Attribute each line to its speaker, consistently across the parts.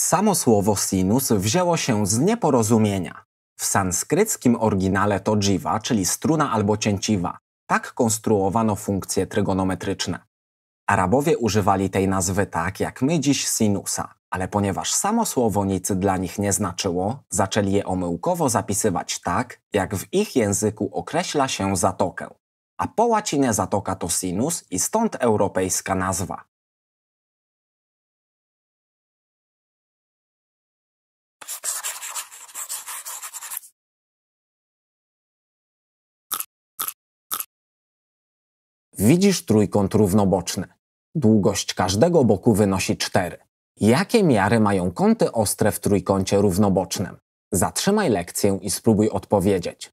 Speaker 1: Samo słowo sinus wzięło się z nieporozumienia. W sanskryckim oryginale to jiva, czyli struna albo cięciwa. Tak konstruowano funkcje trygonometryczne. Arabowie używali tej nazwy tak jak my dziś sinusa, ale ponieważ samo słowo nic dla nich nie znaczyło, zaczęli je omyłkowo zapisywać tak,
Speaker 2: jak w ich języku określa się zatokę. A po łacinie zatoka to sinus i stąd europejska nazwa. Widzisz trójkąt równoboczny. Długość każdego boku wynosi 4. Jakie miary mają kąty ostre w trójkącie równobocznym? Zatrzymaj lekcję i spróbuj odpowiedzieć.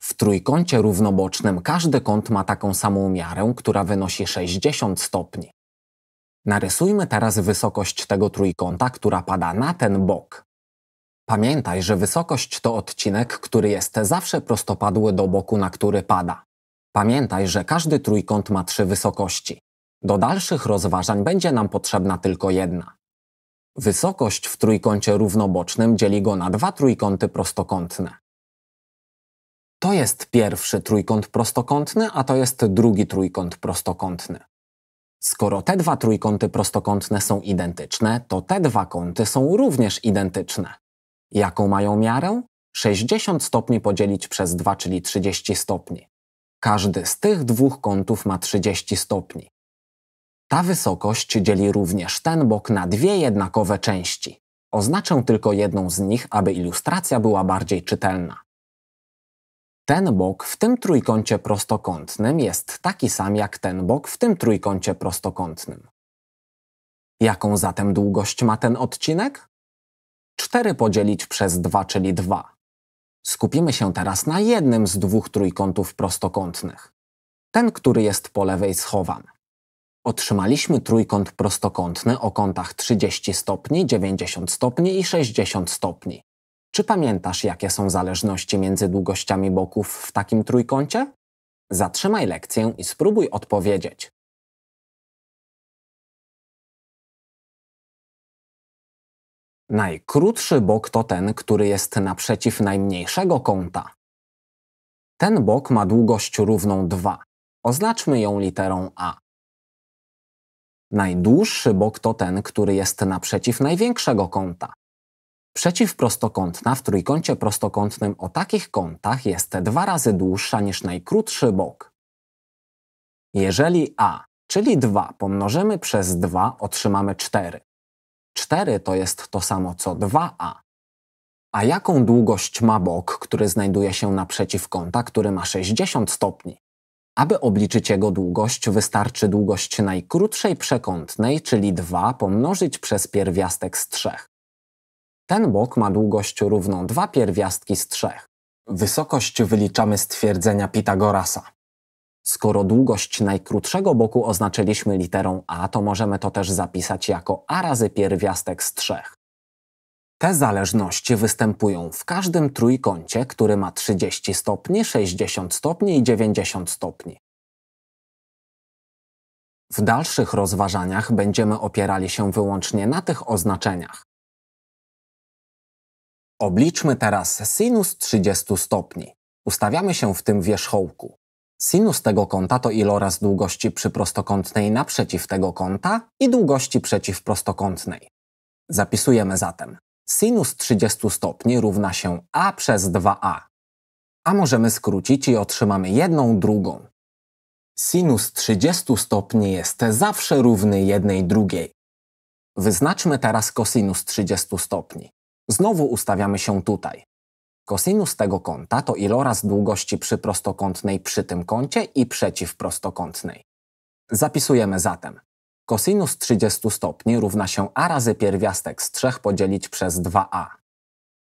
Speaker 2: W trójkącie równobocznym każdy kąt ma taką samą miarę, która wynosi 60 stopni.
Speaker 1: Narysujmy teraz wysokość tego trójkąta, która pada na ten bok. Pamiętaj, że wysokość to odcinek, który jest zawsze prostopadły do boku, na który pada. Pamiętaj, że każdy trójkąt ma trzy wysokości. Do dalszych rozważań będzie nam potrzebna tylko jedna. Wysokość w trójkącie równobocznym dzieli go na dwa trójkąty prostokątne. To jest pierwszy trójkąt prostokątny, a to jest drugi trójkąt prostokątny. Skoro te dwa trójkąty prostokątne są identyczne, to te dwa kąty są również identyczne. Jaką mają miarę? 60 stopni podzielić przez 2, czyli 30 stopni. Każdy z tych dwóch kątów ma 30 stopni. Ta wysokość dzieli również ten bok na dwie jednakowe części. Oznaczę tylko jedną z nich, aby ilustracja była bardziej czytelna. Ten bok w tym trójkącie prostokątnym jest taki sam jak ten bok w tym trójkącie prostokątnym. Jaką zatem długość ma ten odcinek? 4 podzielić przez 2, czyli 2. Skupimy się teraz na jednym z dwóch trójkątów prostokątnych. Ten, który jest po lewej, schowam. Otrzymaliśmy trójkąt prostokątny o kątach 30 stopni, 90 stopni i 60 stopni. Czy pamiętasz, jakie są zależności między długościami boków w takim
Speaker 2: trójkącie? Zatrzymaj lekcję i spróbuj odpowiedzieć. Najkrótszy bok to ten, który jest naprzeciw najmniejszego kąta. Ten
Speaker 1: bok ma długość równą 2. Oznaczmy ją literą A. Najdłuższy bok to ten, który jest naprzeciw największego kąta. Przeciwprostokątna w trójkącie prostokątnym o takich kątach jest dwa razy dłuższa niż najkrótszy bok. Jeżeli a, czyli 2, pomnożymy przez 2, otrzymamy 4. 4 to jest to samo co 2a. A jaką długość ma bok, który znajduje się naprzeciw kąta, który ma 60 stopni? Aby obliczyć jego długość, wystarczy długość najkrótszej przekątnej, czyli 2, pomnożyć przez pierwiastek z 3. Ten bok ma długość równą 2 pierwiastki z 3. Wysokość wyliczamy z twierdzenia Pitagorasa. Skoro długość najkrótszego boku oznaczyliśmy literą a, to możemy to też zapisać jako a razy pierwiastek z trzech. Te zależności występują w każdym trójkącie, który ma 30 stopni, 60
Speaker 2: stopni i 90 stopni. W dalszych rozważaniach będziemy opierali się wyłącznie na tych oznaczeniach.
Speaker 1: Obliczmy teraz sinus 30 stopni. Ustawiamy się w tym wierzchołku. Sinus tego kąta to iloraz długości przyprostokątnej naprzeciw tego kąta i długości przeciwprostokątnej. Zapisujemy zatem. Sinus 30 stopni równa się a przez 2a. A możemy skrócić i otrzymamy jedną drugą. Sinus 30 stopni jest zawsze równy jednej drugiej. Wyznaczmy teraz kosinus 30 stopni. Znowu ustawiamy się tutaj. Kosinus tego kąta to iloraz długości przyprostokątnej przy tym kącie i przeciwprostokątnej. Zapisujemy zatem. Kosinus 30 stopni równa się a razy pierwiastek z 3 podzielić przez 2a.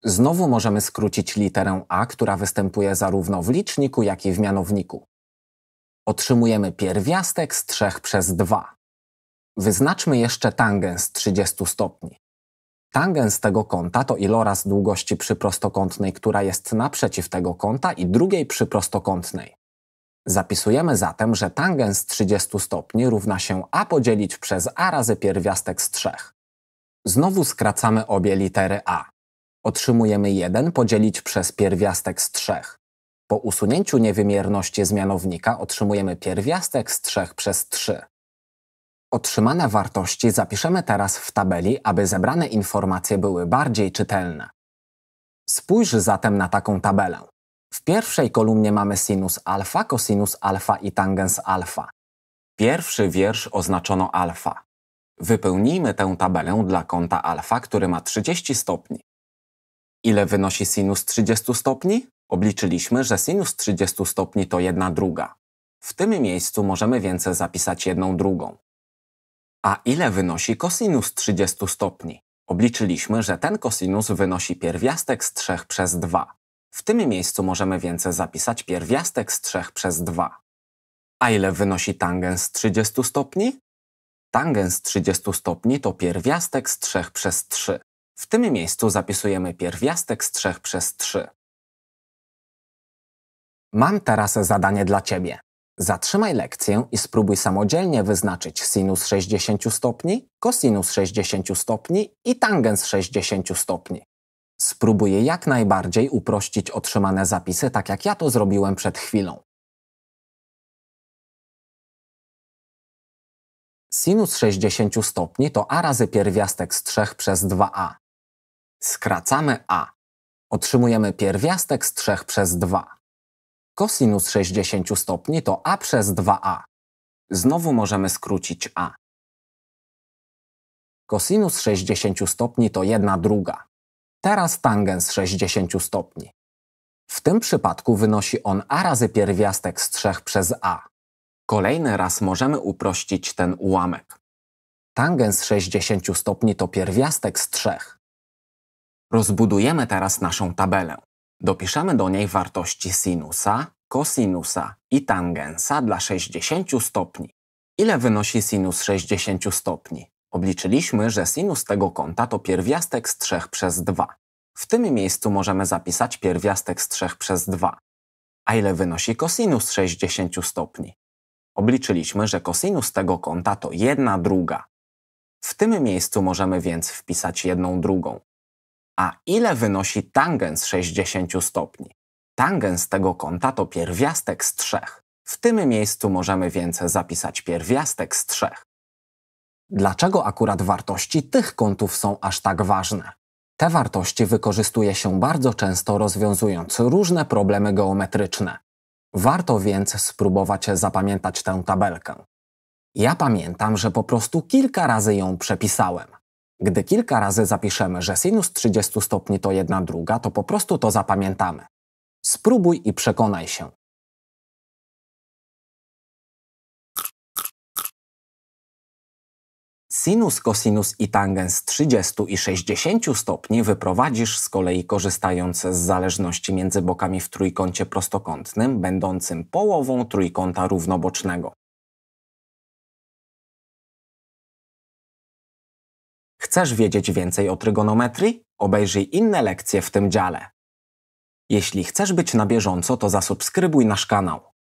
Speaker 1: Znowu możemy skrócić literę a, która występuje zarówno w liczniku, jak i w mianowniku. Otrzymujemy pierwiastek z 3 przez 2. Wyznaczmy jeszcze tangens 30 stopni. Tangens tego kąta to iloraz długości przyprostokątnej, która jest naprzeciw tego kąta i drugiej przyprostokątnej. Zapisujemy zatem, że tangens 30 stopni równa się a podzielić przez a razy pierwiastek z 3. Znowu skracamy obie litery a. Otrzymujemy 1 podzielić przez pierwiastek z 3. Po usunięciu niewymierności z mianownika otrzymujemy pierwiastek z 3 przez 3. Otrzymane wartości zapiszemy teraz w tabeli, aby zebrane informacje były bardziej czytelne. Spójrz zatem na taką tabelę. W pierwszej kolumnie mamy sinus alfa, kosinus alfa i tangens alfa. Pierwszy wiersz oznaczono alfa. Wypełnijmy tę tabelę dla kąta alfa, który ma 30 stopni. Ile wynosi sinus 30 stopni? Obliczyliśmy, że sinus 30 stopni to 1 druga. W tym miejscu możemy więc zapisać jedną drugą. A ile wynosi kosinus 30 stopni? Obliczyliśmy, że ten kosinus wynosi pierwiastek z 3 przez 2. W tym miejscu możemy więc zapisać pierwiastek z 3 przez 2. A ile wynosi tangens 30 stopni? Tangens 30 stopni to pierwiastek z 3 przez 3. W tym miejscu zapisujemy pierwiastek z 3 przez 3. Mam teraz zadanie dla Ciebie. Zatrzymaj lekcję i spróbuj samodzielnie wyznaczyć sinus 60 stopni, kosinus 60 stopni i tangens 60 stopni.
Speaker 2: Spróbuję jak najbardziej uprościć otrzymane zapisy, tak jak ja to zrobiłem przed chwilą. Sinus 60 stopni to a razy pierwiastek z 3 przez 2a. Skracamy
Speaker 1: a. Otrzymujemy pierwiastek z 3 przez 2. Kosinus 60 stopni to a przez 2a. Znowu możemy skrócić a. Kosinus 60 stopni to 1 druga. Teraz tangens 60 stopni. W tym przypadku wynosi on a razy pierwiastek z 3 przez a. Kolejny raz możemy uprościć ten ułamek. Tangens 60 stopni to pierwiastek z 3. Rozbudujemy teraz naszą tabelę. Dopiszemy do niej wartości sinusa, kosinusa i tangensa dla 60 stopni. Ile wynosi sinus 60 stopni? Obliczyliśmy, że sinus tego kąta to pierwiastek z 3 przez 2. W tym miejscu możemy zapisać pierwiastek z 3 przez 2. A ile wynosi kosinus 60 stopni? Obliczyliśmy, że kosinus tego kąta to 1 druga. W tym miejscu możemy więc wpisać 1 drugą. A ile wynosi tangens 60 stopni? Tangens tego kąta to pierwiastek z trzech. W tym miejscu możemy więc zapisać pierwiastek z trzech. Dlaczego akurat wartości tych kątów są aż tak ważne? Te wartości wykorzystuje się bardzo często rozwiązując różne problemy geometryczne. Warto więc spróbować zapamiętać tę tabelkę. Ja pamiętam, że po prostu kilka razy ją przepisałem. Gdy kilka razy zapiszemy, że sinus 30 stopni
Speaker 2: to jedna druga, to po prostu to zapamiętamy. Spróbuj i przekonaj się. Sinus, kosinus i tangens 30 i 60 stopni wyprowadzisz
Speaker 1: z kolei korzystając z zależności między bokami w trójkącie prostokątnym, będącym
Speaker 2: połową trójkąta równobocznego. Chcesz wiedzieć więcej o trygonometrii? Obejrzyj inne lekcje w tym dziale. Jeśli chcesz być na bieżąco, to zasubskrybuj nasz kanał.